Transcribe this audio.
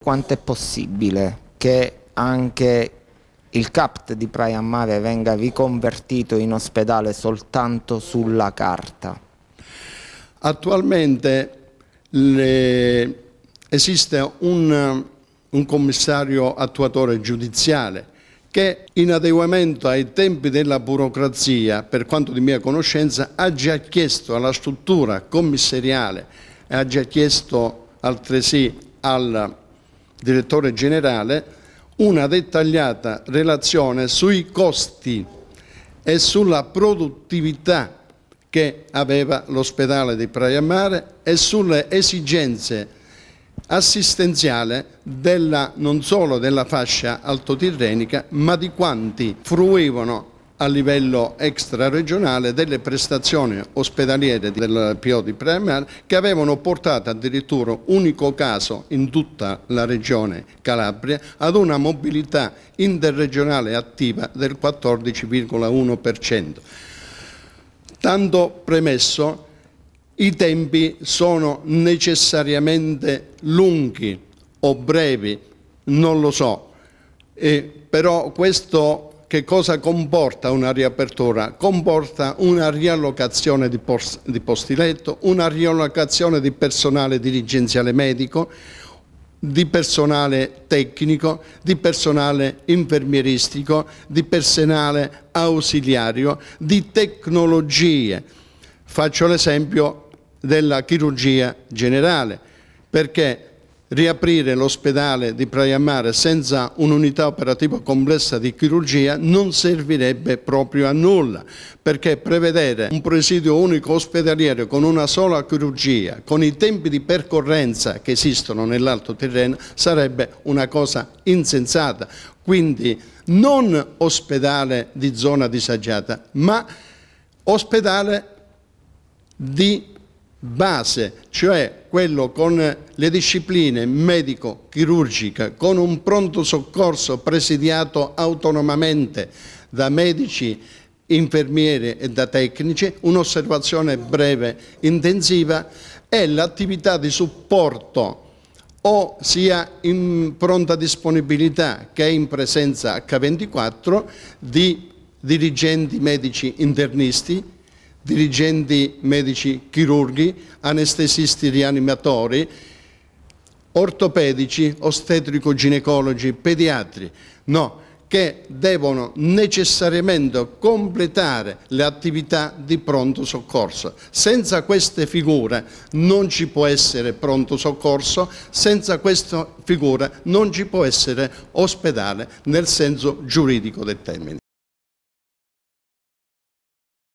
Quanto è possibile che anche il CAPT di Praia Mare venga riconvertito in ospedale soltanto sulla carta? Attualmente le... esiste un, un commissario attuatore giudiziale che in adeguamento ai tempi della burocrazia, per quanto di mia conoscenza, ha già chiesto alla struttura commissariale, e ha già chiesto altresì al direttore generale, una dettagliata relazione sui costi e sulla produttività che aveva l'ospedale di Praia Mare e sulle esigenze assistenziali della, non solo della fascia altotirrenica, ma di quanti fruivano a livello extraregionale delle prestazioni ospedaliere del PO di Premier che avevano portato addirittura unico caso in tutta la regione Calabria ad una mobilità interregionale attiva del 14,1%. Tanto premesso, i tempi sono necessariamente lunghi o brevi, non lo so, eh, però questo che cosa comporta una riapertura? Comporta una riallocazione di, di posti letto, una riallocazione di personale dirigenziale medico, di personale tecnico, di personale infermieristico, di personale ausiliario, di tecnologie. Faccio l'esempio della chirurgia generale, perché riaprire l'ospedale di Praia Mare senza un'unità operativa complessa di chirurgia non servirebbe proprio a nulla, perché prevedere un presidio unico ospedaliero con una sola chirurgia, con i tempi di percorrenza che esistono nell'Alto Tirreno, sarebbe una cosa insensata. Quindi non ospedale di zona disagiata, ma ospedale di base, cioè quello con le discipline medico-chirurgiche, con un pronto soccorso presidiato autonomamente da medici, infermieri e da tecnici, un'osservazione breve intensiva e l'attività di supporto o sia in pronta disponibilità che in presenza H24 di dirigenti medici internisti dirigenti medici chirurghi, anestesisti rianimatori, ortopedici, ostetrico-ginecologi, pediatri. No, che devono necessariamente completare le attività di pronto soccorso. Senza queste figure non ci può essere pronto soccorso, senza queste figure non ci può essere ospedale nel senso giuridico del termine.